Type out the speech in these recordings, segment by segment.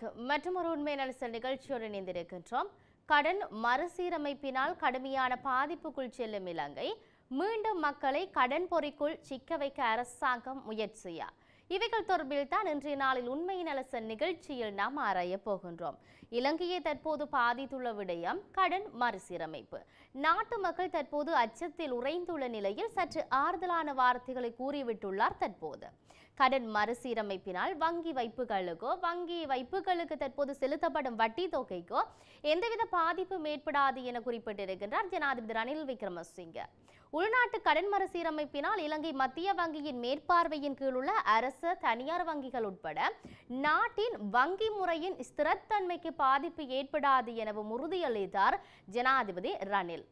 வணக்கம் மற்றொரு உண்மை நலசல் நிகழ்ச்சியோடு இணைந்திருக்கின்றோம் கடன் மறுசீரமைப்பினால் கடுமையான பாதிப்புக்குள் செல்லும் இலங்கை மீண்டும் மக்களை கடன் பொறிக்குள் சிக்க வைக்க அரசாங்கம் முயற்சியா இவைகள் தொடர்பில் தான் இன்றைய நாளில் உண்மையினலச நிகழ்ச்சியில் நாம் ஆராய போகின்றோம் இலங்கையை தற்போது பாதித்துள்ள விடயம் கடன் மறுசீரமைப்பு நாட்டு மக்கள் தற்போது அச்சத்தில் உறைந்துள்ள நிலையில் சற்று ஆறுதலான வார்த்தைகளை கூறிவிட்டுள்ளார் தற்போது கடன் மறுசீரமைப்பினால் வங்கி வைப்புகளுக்கோ வங்கி வைப்புகளுக்கு தற்போது செலுத்தப்படும் வட்டி தொகைக்கோ எந்தவித பாதிப்பும் ஏற்படாது என குறிப்பிட்டிருக்கின்றார் ஜனாதிபதி ரணில் விக்ரமசிங்க உள்நாட்டு கடன் மறு சீரமைப்பினால் இலங்கை மத்திய வங்கியின் மேற்பார்வையின் கீழ் உள்ள அரசு தனியார் வங்கிகள் உட்பட நாட்டின் வங்கி முறையின் ஸ்திரத்தன்மைக்கு பாதிப்பு ஏற்படாது எனவும் உறுதியளித்தார் ஜனாதிபதி ரணில்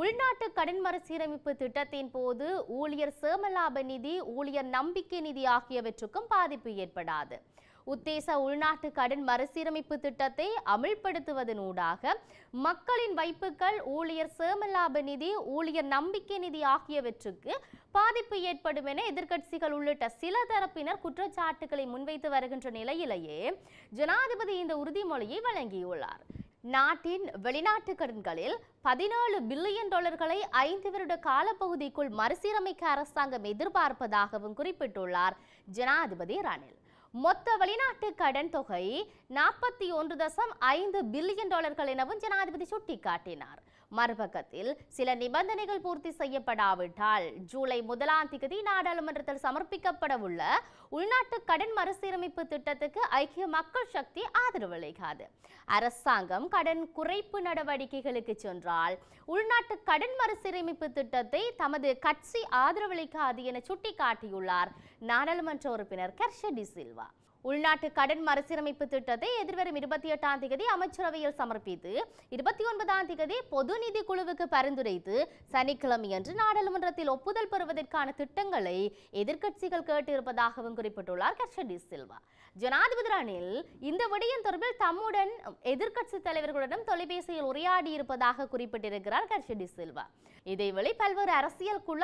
உள்நாட்டு கடன் மறுசீரமைப்பு திட்டத்தின் போது ஊழியர் சேமலாப நிதி ஊழியர் நம்பிக்கை நிதி ஆகியவற்றுக்கும் பாதிப்பு ஏற்படாது உத்தேச உள்நாட்டு கடன் மறுசீரமைப்பு திட்டத்தை அமல்படுத்துவதனூடாக மக்களின் வைப்புகள் ஊழியர் சேமலாப நிதி ஊழியர் நம்பிக்கை நிதி ஆகியவற்றுக்கு பாதிப்பு ஏற்படும் என எதிர்க்கட்சிகள் உள்ளிட்ட சில தரப்பினர் குற்றச்சாட்டுகளை முன்வைத்து வருகின்ற நிலையிலேயே ஜனாதிபதி இந்த உறுதிமொழியை வழங்கியுள்ளார் நாட்டின் வெளிநாட்டு கடன்களில் பதினேழு பில்லியன் டாலர்களை ஐந்து வருட காலப்பகுதிக்குள் மறுசீரமைக்க அரசாங்கம் எதிர்பார்ப்பதாகவும் குறிப்பிட்டுள்ளார் ஜனாதிபதி ரணில் மொத்த வெளிநாட்டு கடன் தொகை நாற்பத்தி ஒன்று தசம் ஐந்து பில்லியன் டாலர்கள் எனவும் ஜனாதிபதி சுட்டிக்காட்டினார் மறுபக்கத்தில் சில நிபந்தனைகள் பூர்த்தி செய்யப்படாவிட்டால் ஜூலை முதலாம் தேதி நாடாளுமன்றத்தில் சமர்ப்பிக்கப்பட உள்ள உள்நாட்டு கடன் மறுசீரமைப்பு திட்டத்துக்கு ஐக்கிய மக்கள் சக்தி ஆதரவு அளிக்காது அரசாங்கம் கடன் குறைப்பு நடவடிக்கைகளுக்கு சென்றால் உள்நாட்டு கடன் மறுசீரமைப்பு திட்டத்தை தமது கட்சி ஆதரவளிக்காது என சுட்டிக்காட்டியுள்ளார் நாடாளுமன்ற உறுப்பினர் கர்ஷடி சில்வா உள்நாட்டு கடன் மறுசீரமைப்பு திட்டத்தை எதிர்வரும் இருபத்தி எட்டாம் தேதி அமைச்சரவையில் சமர்ப்பித்து இருபத்தி ஒன்பதாம் தேதி பொது நிதி குழுவுக்கு பரிந்துரைத்து சனிக்கிழமையன்று நாடாளுமன்றத்தில் ஒப்புதல் பெறுவதற்கான திட்டங்களை எதிர்க்கட்சிகள் கேட்டிருப்பதாகவும் குறிப்பிட்டுள்ளார் கஷடி சில்வா ஜனாதிபதி ரணில் இந்த விடயம் தொடர்பில் தம்முடன் எதிர்க்கட்சி தலைவர்களுடன் தொலைபேசியில் உரையாடி இருப்பதாக குறிப்பிட்டிருக்கிறார் கர்ஷடி சில்வா இதேவேளை பல்வேறு அரசியல் குழ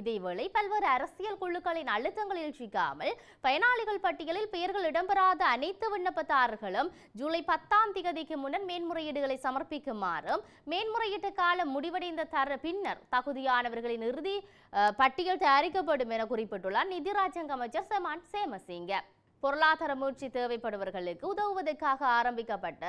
இதேவேளை பல்வேறு அரசியல் குழுக்களின் அழுத்தங்களில் சிக்காமல் பயனாளிகள் பட்டியலில் பெயர்கள் இடம்பெறாத அனைத்து விண்ணப்பதாரர்களும் ஜூலை பத்தாம் திகதிக்கு முன்னர் மேன்முறையீடுகளை சமர்ப்பிக்குமாறும் மேன்முறையீட்டு காலம் முடிவடைந்த தர பின்னர் தகுதியானவர்களின் இறுதி பட்டியல் தயாரிக்கப்படும் என குறிப்பிட்டுள்ளார் நிதி அமைச்சர் செமான் சேமசிங்க பொருளாதார மூழ்ச்சி தேவைப்படுவர்களுக்கு உதவுவதற்காக ஆரம்பிக்கப்பட்ட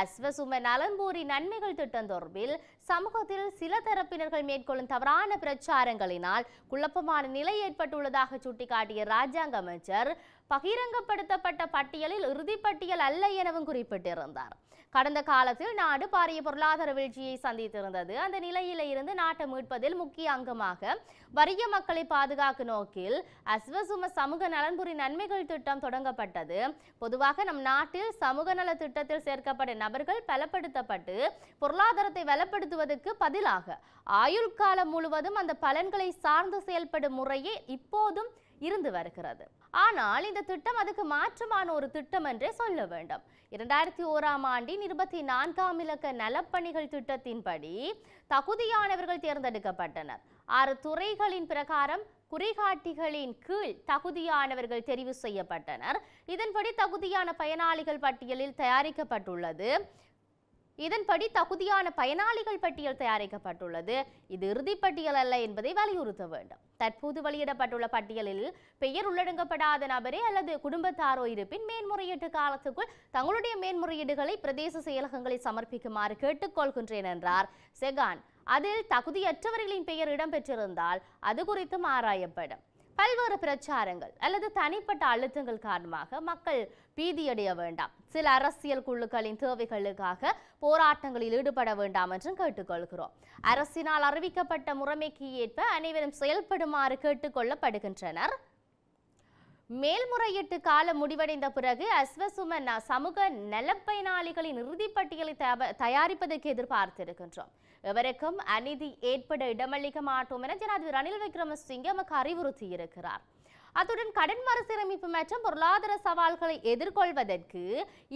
அஸ்வசும நலன்பூரி நன்மைகள் திட்டம் தொடர்பில் சமூகத்தில் சில தரப்பினர்கள் மேற்கொள்ளும் தவறான பிரச்சாரங்களினால் குழப்பமான நிலை ஏற்பட்டுள்ளதாக சுட்டிக்காட்டிய ராஜாங்க அமைச்சர் பகிரங்கப்படுத்தப்பட்ட பட்டியலில் இறுதிப்பட்டியல் அல்ல எனவும் குறிப்பிட்டிருந்தார் கடந்த காலத்தில் நாடு பாரிய பொருளாதார வீழ்ச்சியை சந்தித்திருந்தது அந்த நிலையில இருந்து நாட்டை மீட்பதில் முக்கிய அங்கமாக வறிய மக்களை பாதுகாக்கும் நோக்கில் அஸ்வசும சமூக நலன்புரி நன்மைகள் திட்டம் தொடங்கப்பட்டது பொதுவாக நம் நாட்டில் சமூக நல திட்டத்தில் சேர்க்கப்பட்ட நபர்கள் பலப்படுத்தப்பட்டு பொருளாதாரத்தை வலப்படுத்துவதற்கு பதிலாக ஆயுள் காலம் முழுவதும் அந்த பலன்களை சார்ந்து செயல்படும் முறையே இப்போதும் இருந்து வருகிறது ஆனால் இந்த திட்டம் அதுக்கு மாற்றமான ஒரு திட்டம் என்றே சொல்ல வேண்டும் இரண்டாயிரத்தி ஓராம் ஆண்டின் இருபத்தி நான்காம் இலக்க நலப்பணிகள் திட்டத்தின்படி தகுதியானவர்கள் தேர்ந்தெடுக்கப்பட்டனர் ஆறு துறைகளின் பிரகாரம் குறிகாட்டிகளின் கீழ் தகுதியானவர்கள் தெரிவு செய்யப்பட்டனர் இதன்படி தகுதியான பயனாளிகள் பட்டியலில் தயாரிக்கப்பட்டுள்ளது இதன்படி தகுதியான பயனாளிகள் பட்டியல் தயாரிக்கப்பட்டுள்ளது இது இறுதி பட்டியல் அல்ல என்பதை வலியுறுத்த வேண்டும் தற்போது வெளியிடப்பட்டுள்ள பட்டியலில் பெயர் உள்ளடங்கப்படாத நபரே அல்லது குடும்பத்தாரோ இருப்பின் மேன்முறையீட்டு காலத்துக்குள் தங்களுடைய மேன்முறையீடுகளை பிரதேச செயலகங்களை சமர்ப்பிக்குமாறு கேட்டுக்கொள்கின்றேன் என்றார் செகான் அதில் தகுதியற்றவர்களின் பெயர் இடம்பெற்றிருந்தால் அது குறித்தும் ஆராயப்படும் பல்வேறு பிரச்சாரங்கள் அல்லது தனிப்பட்ட அழுத்தங்கள் காரணமாக மக்கள் பீதியடைய வேண்டாம் சில அரசியல் குழுக்களின் தேவைகளுக்காக போராட்டங்களில் ஈடுபட வேண்டாம் என்றும் கேட்டுக்கொள்கிறோம் அரசினால் அறிவிக்கப்பட்ட முறைமைக்கு ஏற்ப அனைவரும் செயல்படுமாறு கேட்டுக்கொள்ளப்படுகின்றனர் மேல்முறையீட்டு காலம் முடிவடைந்த பிறகு அஸ்வசுமன் சமூக நலப்பயனாளிகளின் இறுதிப்பட்டியலை தயாரிப்பதற்கு எதிர்பார்த்திருக்கின்றோம் எவருக்கும் அநீதி ஏற்பட இடமளிக்க மாட்டோம் என ஜனாதிபதி ரணில் விக்ரமசிங்கே நமக்கு அறிவுறுத்தியிருக்கிறார் அத்துடன் கடன் மறுசீரமைப்பு மற்றும் பொருளாதார சவால்களை எதிர்கொள்வதற்கு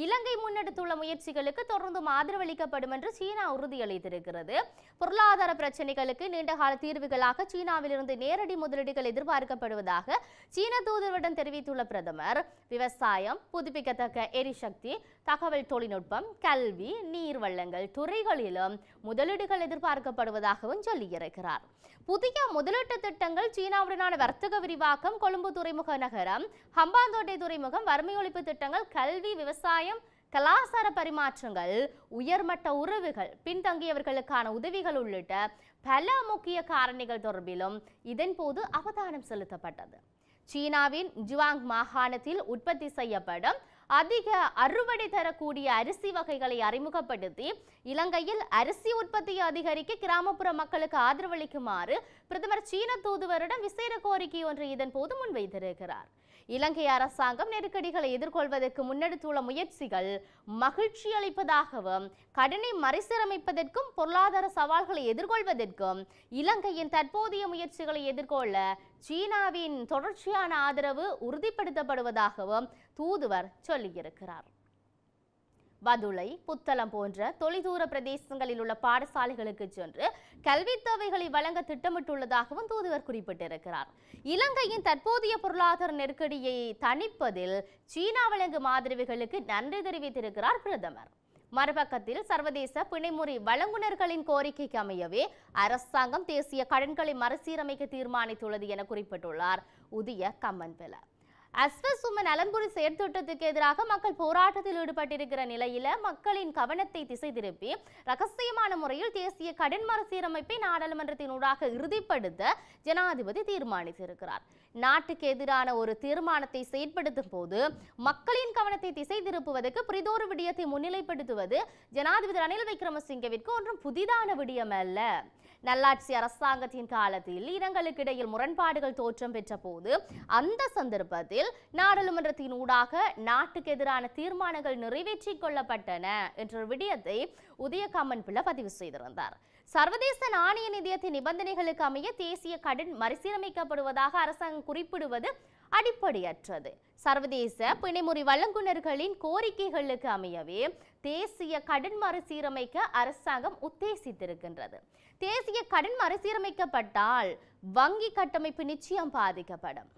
இலங்கை முன்னெடுத்துள்ள முயற்சிகளுக்கு தொடர்ந்து ஆதரவளிக்கப்படும் என்று சீனா உறுதியளித்திருக்கிறது பொருளாதார பிரச்சனைகளுக்கு நீண்டகால தீர்வுகளாக சீனாவிலிருந்து நேரடி முதலீடுகள் எதிர்பார்க்கப்படுவதாக சீன தூதரிடம் தெரிவித்துள்ள பிரதமர் விவசாயம் புதுப்பிக்கத்தக்க எரிசக்தி தகவல் தொழில்நுட்பம் கல்வி நீர்வள்ளங்கள் துறைகளிலும் முதலீடுகள் எதிர்பார்க்கப்படுவதாகவும் சொல்லியிருக்கிறார் புதிய முதலீட்டு திட்டங்கள் சீனாவுடனான வர்த்தக விரிவாக்கம் கொழும்பு துறைமுக நகரம் ஹம்பாந்தோட்டை துறைமுகம் வறுமை ஒழிப்பு திட்டங்கள் கல்வி விவசாயம் கலாசார பரிமாற்றங்கள் உயர்மட்ட உறவுகள் பின்தங்கியவர்களுக்கான உதவிகள் உள்ளிட்ட பல முக்கிய காரணிகள் தொடர்பிலும் இதன் போது அவதானம் செலுத்தப்பட்டது சீனாவின் ஜுவாங் மாகாணத்தில் உற்பத்தி செய்யப்படும் அதிக அறுவடை தரக்கூடிய அரிசி வகைகளை அறிமுகப்படுத்தி இலங்கையில் அரிசி உற்பத்தியை அதிகரிக்க கிராமப்புற மக்களுக்கு ஆதரவளிக்குமாறு பிரதமர் சீன தூதுவரிடம் விசேட கோரிக்கை ஒன்று இதன் போது முன்வைத்திருக்கிறார் இலங்கை அரசாங்கம் நெருக்கடிகளை எதிர்கொள்வதற்கு முன்னெடுத்துள்ள முயற்சிகள் மகிழ்ச்சி அளிப்பதாகவும் கடனை மறுசீரமைப்பதற்கும் பொருளாதார சவால்களை எதிர்கொள்வதற்கும் இலங்கையின் தற்போதைய முயற்சிகளை எதிர்கொள்ள சீனாவின் தொடர்ச்சியான ஆதரவு உறுதிப்படுத்தப்படுவதாகவும் தூதுவர் சொல்லியிருக்கிறார் வதுளை புத்தளம் போன்ற தொலைதூர பிரதேசங்களில் உள்ள பாடசாலைகளுக்கு சென்று கல்வி தேவைகளை வழங்க திட்டமிட்டுள்ளதாகவும் தூதுவர் குறிப்பிட்டிருக்கிறார் இலங்கையின் தற்போதைய பொருளாதார நெருக்கடியை தணிப்பதில் சீனா வழங்கும் ஆதரவுகளுக்கு நன்றி தெரிவித்திருக்கிறார் பிரதமர் மறுபக்கத்தில் சர்வதேச பிணைமுறை வழங்குனர்களின் கோரிக்கைக்கு அமையவே அரசாங்கம் தேசிய கடன்களை மறுசீரமைக்க தீர்மானித்துள்ளது என குறிப்பிட்டுள்ளார் உதிய கம்மன்பெல அஸ்வசும நலன்புரி செயற்திட்டத்துக்கு எதிராக மக்கள் போராட்டத்தில் ஈடுபட்டிருக்கிற நிலையில மக்களின் கவனத்தை திசை திருப்பி ரகசியமான முறையில் தேசிய கடன் மறுசீரமைப்பை ஊடாக இறுதிப்படுத்த ஜனாதிபதி தீர்மானித்திருக்கிறார் நாட்டுக்கு எதிரான ஒரு தீர்மானத்தை செயற்படுத்தும் போது மக்களின் கவனத்தை திசை திருப்புவதற்கு பிரிதோரு விடயத்தை முன்னிலைப்படுத்துவது ஜனாதிபதி ரணில் விக்ரமசிங்கவிற்கு ஒன்றும் புதிதான விடயம் அல்ல நல்லாட்சி அரசாங்கத்தின் காலத்தில் இடங்களுக்கு இடையில் முரண்பாடுகள் தோற்றம் பெற்ற போது அந்த சந்தர்ப்பத்தில் நாடாளுமன்றத்தின் ஊடாக நாட்டுக்கு எதிரான தீர்மானங்கள் நிறைவேற்றிக் கொள்ளப்பட்டன என்ற விடயத்தை உதயகாமன் பிள்ளை பதிவு செய்திருந்தார் சர்வதேச நாணய நிதியத்தின் நிபந்தனைகளுக்கு அமைய தேசிய கடன் மறுசீரமைக்கப்படுவதாக அரசாங்கம் குறிப்பிடுவது அடிப்படையற்றது சர்வதேச பிணைமுறை வழங்குனர்களின் கோரிக்கைகளுக்கு அமையவே தேசிய கடன் மறுசீரமைக்க அரசாங்கம் உத்தேசித்திருக்கின்றது தேசிய கடன் மறுசீரமைக்கப்பட்டால் வங்கி கட்டமைப்பு நிச்சயம் பாதிக்கப்படும்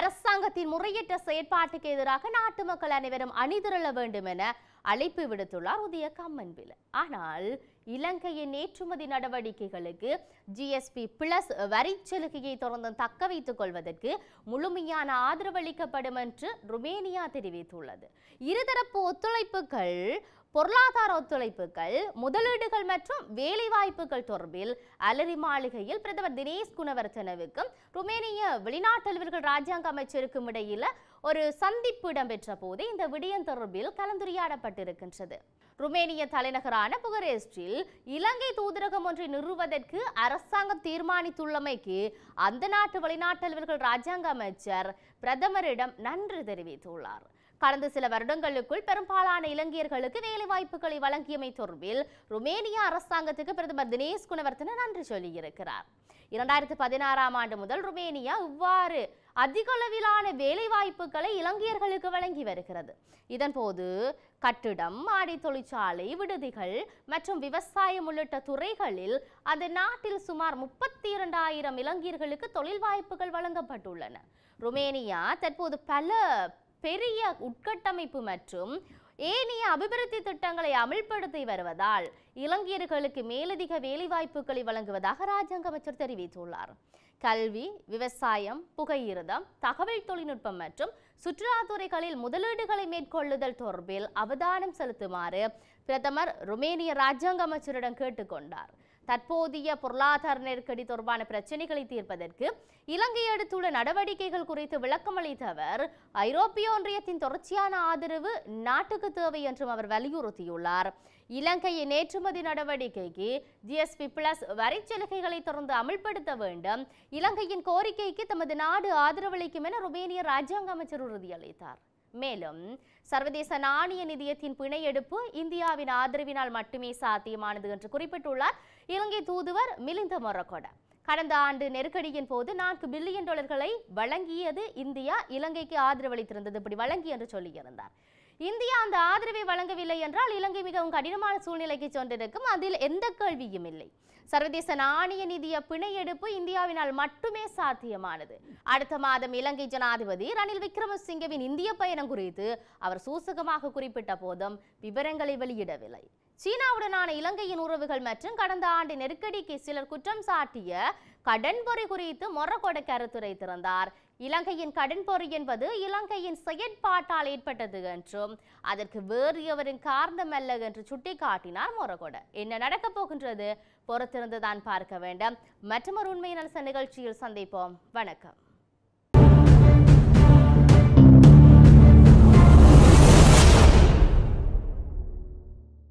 அரசாங்கத்தின் முறையற்ற செயற்பாட்டுக்கு எதிராக நாட்டு மக்கள் அனைவரும் அணிதிரள வேண்டும் என அழைப்பு விடுத்துள்ளார் உதய கம்மன்பில் ஆனால் இலங்கையின் ஏற்றுமதி நடவடிக்கைகளுக்கு ஜிஎஸ்பி பிளஸ் வரி சலுகையை தொடர்ந்து தக்க வைத்துக் கொள்வதற்கு முழுமையான ஆதரவளிக்கப்படும் என்று ருமேனியா தெரிவித்துள்ளது இருதரப்பு ஒத்துழைப்புகள் பொருளாதார ஒத்துழைப்புகள் முதலீடுகள் மற்றும் வேலைவாய்ப்புகள் தொடர்பில் அலரி மாளிகையில் பிரதமர் தினேஷ் குணவர்த்தனவுக்கும் ருமேனிய வெளிநாட்டலுவர்கள் ராஜாங்க அமைச்சருக்கும் இடையில ஒரு சந்திப்பு இடம்பெற்ற போது இந்த விடயம் தொடர்பில் கலந்துரையாடப்பட்டிருக்கின்றது ருமேனிய தலைநகரான புகரேஸ்டில் இலங்கை தூதரகம் ஒன்றை நிறுவதற்கு அரசாங்கம் தீர்மானித்துள்ளமைக்கு அந்த நாட்டு வெளிநாட்டலுவர்கள் ராஜாங்க அமைச்சர் பிரதமரிடம் நன்றி தெரிவித்துள்ளார் கடந்த சில வருடங்களுக்குள் பெரும்பாலான இலங்கையர்களுக்கு வேலைவாய்ப்புகளை வழங்கியமை தொடர்பில் ருமேனிய அரசாங்கத்துக்கு பிரதமர் தினேஷ் குணவர்த்தன நன்றி சொல்லியிருக்கிறார் இரண்டாயிரத்தி பதினாறாம் ஆண்டு முதல் ருமேனியா இவ்வாறு அதிகளவிலான வேலைவாய்ப்புகளை இலங்கையர்களுக்கு வழங்கி வருகிறது இதன்போது கட்டிடம் ஆடை தொழிற்சாலை விடுதிகள் மற்றும் விவசாயம் உள்ளிட்ட துறைகளில் அந்த நாட்டில் சுமார் முப்பத்தி இரண்டாயிரம் இலங்கையர்களுக்கு தொழில் வாய்ப்புகள் வழங்கப்பட்டுள்ளன ருமேனியா தற்போது பல பெரிய உட்கட்டமைப்பு மற்றும் ஏனைய அபிவிருத்தி திட்டங்களை அமல்படுத்தி வருவதால் இலங்கையர்களுக்கு மேலதிக வேலைவாய்ப்புகளை வழங்குவதாக ராஜாங்க அமைச்சர் தெரிவித்துள்ளார் கல்வி விவசாயம் புகையிரதம் தகவல் தொழில்நுட்பம் மற்றும் சுற்றுலாத்துறைகளில் முதலீடுகளை மேற்கொள்ளுதல் தொடர்பில் அவதானம் செலுத்துமாறு பிரதமர் ருமேனிய ராஜாங்க அமைச்சரிடம் கேட்டுக்கொண்டார் தற்போதைய பொருளாதார நெருக்கடி தொடர்பான பிரச்சனைகளை தீர்ப்பதற்கு இலங்கை எடுத்துள்ள நடவடிக்கைகள் குறித்து விளக்கம் அளித்த அவர் ஐரோப்பிய ஒன்றியத்தின் தொடர்ச்சியான ஆதரவு நாட்டுக்கு தேவை என்றும் அவர் வலியுறுத்தியுள்ளார் இலங்கையின் ஏற்றுமதி நடவடிக்கைக்கு ஜிஎஸ்பி பிளஸ் வரி சலுகைகளை தொடர்ந்து அமல்படுத்த வேண்டும் இலங்கையின் கோரிக்கைக்கு தமது நாடு ஆதரவளிக்கும் என ருமேனிய ராஜ்யாங்க அமைச்சர் உறுதியளித்தார் மேலும் சர்வதேச நாணய நிதியத்தின் பிணையெடுப்பு இந்தியாவின் ஆதரவினால் மட்டுமே சாத்தியமானது என்று குறிப்பிட்டுள்ளார் இலங்கை தூதுவர் மிலிந்த மொரக்கொட கடந்த ஆண்டு நெருக்கடியின் போது நான்கு பில்லியன் டாலர்களை வழங்கியது இந்தியா இலங்கைக்கு ஆதரவளித்திருந்தது இப்படி வழங்கி என்று சொல்லியிருந்தார் இந்தியா அந்த ஆதரவை வழங்கவில்லை என்றால் இலங்கை மிகவும் கடினமான சூழ்நிலைக்கு சென்றிருக்கும் அதில் எந்த கேள்வியும் இல்லை சர்வதேச நாணய நிதிய பிணையெடுப்பு இந்தியாவினால் மட்டுமே சாத்தியமானது அடுத்த மாதம் இலங்கை ஜனாதிபதி ரணில் விக்ரமசிங்கவின் இந்திய பயணம் குறித்து அவர் சூசகமாக குறிப்பிட்ட போதும் விவரங்களை வெளியிடவில்லை சீனாவுடனான இலங்கையின் உறவுகள் மற்றும் கடந்த ஆண்டு நெருக்கடிக்கு சிலர் குற்றம் சாட்டிய கடன் பொறி குறித்து கருத்துரை திறந்தார் இலங்கையின் கடன் பொறு என்பது இலங்கையின் செயற்பாட்டால் ஏற்பட்டது என்றும் அதற்கு வேறு எவரின் காரணம் அல்ல என்று சுட்டிக்காட்டினார் மொரகொட என்ன நடக்கப் போகின்றது பொறுத்திருந்துதான் பார்க்க வேண்டும் மற்றொரு உண்மையின் நிகழ்ச்சியில் சந்திப்போம் வணக்கம்